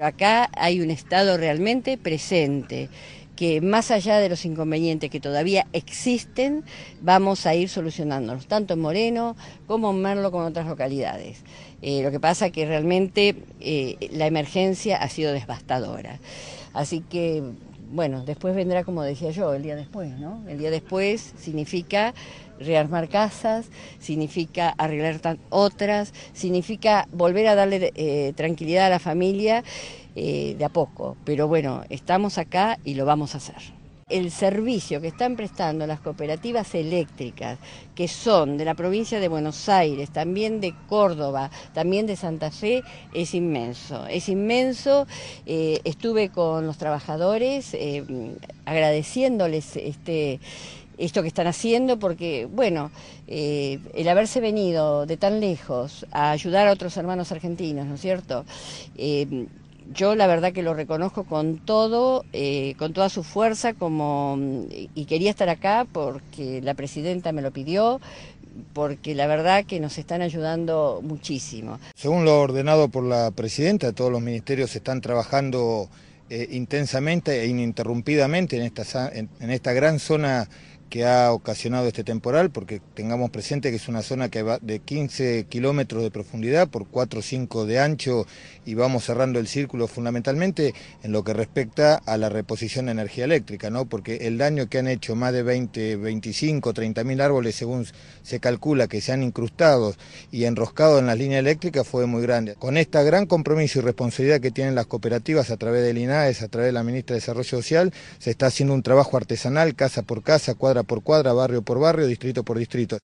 Acá hay un Estado realmente presente que más allá de los inconvenientes que todavía existen, vamos a ir solucionándolos, tanto en Moreno como en Merlo, como en otras localidades. Eh, lo que pasa es que realmente eh, la emergencia ha sido devastadora. Así que bueno, después vendrá, como decía yo, el día después, ¿no? El día después significa rearmar casas, significa arreglar otras, significa volver a darle eh, tranquilidad a la familia eh, de a poco. Pero bueno, estamos acá y lo vamos a hacer. El servicio que están prestando las cooperativas eléctricas, que son de la provincia de Buenos Aires, también de Córdoba, también de Santa Fe, es inmenso. Es inmenso. Eh, estuve con los trabajadores eh, agradeciéndoles este, esto que están haciendo, porque, bueno, eh, el haberse venido de tan lejos a ayudar a otros hermanos argentinos, ¿no es cierto? yo la verdad que lo reconozco con todo, eh, con toda su fuerza, como y quería estar acá porque la presidenta me lo pidió, porque la verdad que nos están ayudando muchísimo. Según lo ordenado por la presidenta, todos los ministerios están trabajando eh, intensamente e ininterrumpidamente en en esta gran zona que ha ocasionado este temporal, porque tengamos presente que es una zona que va de 15 kilómetros de profundidad por 4 o 5 de ancho y vamos cerrando el círculo fundamentalmente en lo que respecta a la reposición de energía eléctrica, ¿no? porque el daño que han hecho más de 20, 25, 30 mil árboles, según se calcula que se han incrustado y enroscado en las líneas eléctricas, fue muy grande. Con este gran compromiso y responsabilidad que tienen las cooperativas a través del INAES, a través de la Ministra de Desarrollo Social, se está haciendo un trabajo artesanal, casa por casa, cuadra por cuadra, barrio por barrio, distrito por distrito.